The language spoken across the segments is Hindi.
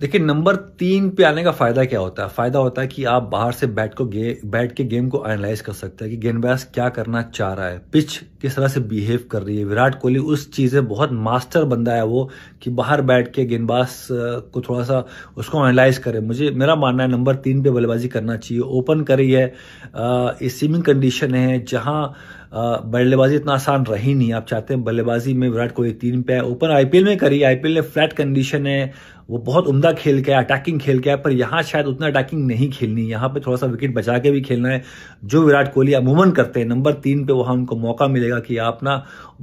देखिए नंबर तीन पे आने का फायदा क्या होता है फायदा होता है कि आप बाहर से बैट को गे बैट के गेम को एनालाइज कर सकते हैं कि गेंदबाज क्या करना चाह रहा है पिच किस तरह से बिहेव कर रही है विराट कोहली उस चीज़ में बहुत मास्टर बंदा है वो कि बाहर बैठ के गेंदबाज को थोड़ा सा उसको एनालाइज करे मुझे मेरा मानना है नंबर तीन पे बल्लेबाजी करना चाहिए ओपन करी है स्विमिंग कंडीशन है जहाँ बल्लेबाजी इतना आसान रही नहीं आप चाहते हैं बल्लेबाजी में विराट कोहली तीन पे है ओपन आईपीएल में करी आईपीएल में फ्लैट कंडीशन है वो बहुत उमदा खेल के अटैकिंग खेल के है पर यहाँ शायद उतना अटैकिंग नहीं खेलनी यहाँ पे थोड़ा सा विकेट बचा के भी खेलना है जो विराट कोहली अमूमन करते हैं नंबर तीन पे वहाँ उनको मौका मिलेगा कि आप ना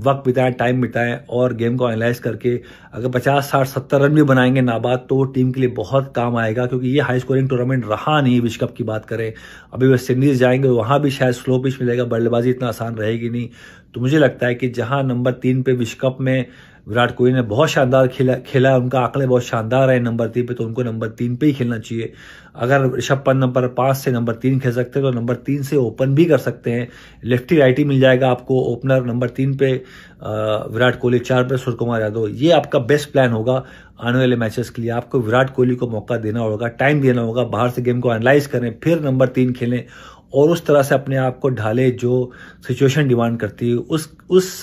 वक्त बिताएं टाइम बिताएं और गेम को एनालाइज करके अगर पचास साठ सत्तर रन भी बनाएंगे नाबाद तो टीम के लिए बहुत काम आएगा क्योंकि ये हाई स्कोरिंग टूर्नामेंट रहा नहीं विश्व कप की बात करें अभी वेस्ट इंडीज जाएंगे वहाँ भी शायद स्लो पिच मिलेगा बल्लेबाजी इतना आसान रहेगी नहीं तो मुझे लगता है कि जहां नंबर तीन पे विश्व कप में विराट कोहली ने बहुत शानदार खेला खेला उनका आंकड़े बहुत शानदार है नंबर तीन पे तो उनको नंबर तीन पे ही खेलना चाहिए अगर ऋषभ पंत नंबर पाँच से नंबर तीन खेल सकते हैं तो नंबर तीन से ओपन भी कर सकते हैं लेफ्टी राइटी मिल जाएगा आपको ओपनर नंबर तीन पे विराट कोहली चार पे सूर्य कुमार यादव ये आपका बेस्ट प्लान होगा आने वाले मैचेस के लिए आपको विराट कोहली को मौका देना होगा टाइम देना होगा बाहर से गेम को एनालाइज करें फिर नंबर तीन खेलें और उस तरह से अपने आप को ढाले जो सिचुएशन डिमांड करती है उस उस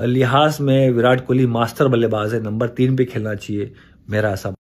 लिहाज में विराट कोहली मास्टर बल्लेबाज है नंबर तीन पे खेलना चाहिए मेरा ऐसा